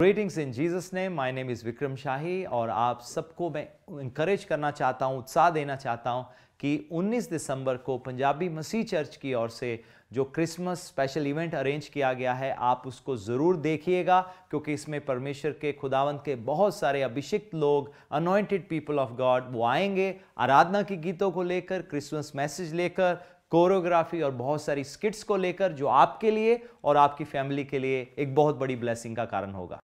greetings in Jesus ने my name is Vikram Shahi और आप सबको मैं इंकरेज करना चाहता हूँ उत्साह देना चाहता हूँ कि 19 दिसंबर को पंजाबी मसीह चर्च की ओर से जो क्रिसमस स्पेशल इवेंट अरेंज किया गया है आप उसको ज़रूर देखिएगा क्योंकि इसमें परमेश्वर के खुदावंत के बहुत सारे अभिषिक्त लोग अनॉइंटेड पीपल ऑफ गॉड वो आएंगे आराधना के गीतों को लेकर क्रिसमस मैसेज लेकर कोरियोग्राफी और बहुत सारी स्किट्स को लेकर जो आपके लिए और आपकी फैमिली के लिए एक बहुत बड़ी ब्लेसिंग का कारण होगा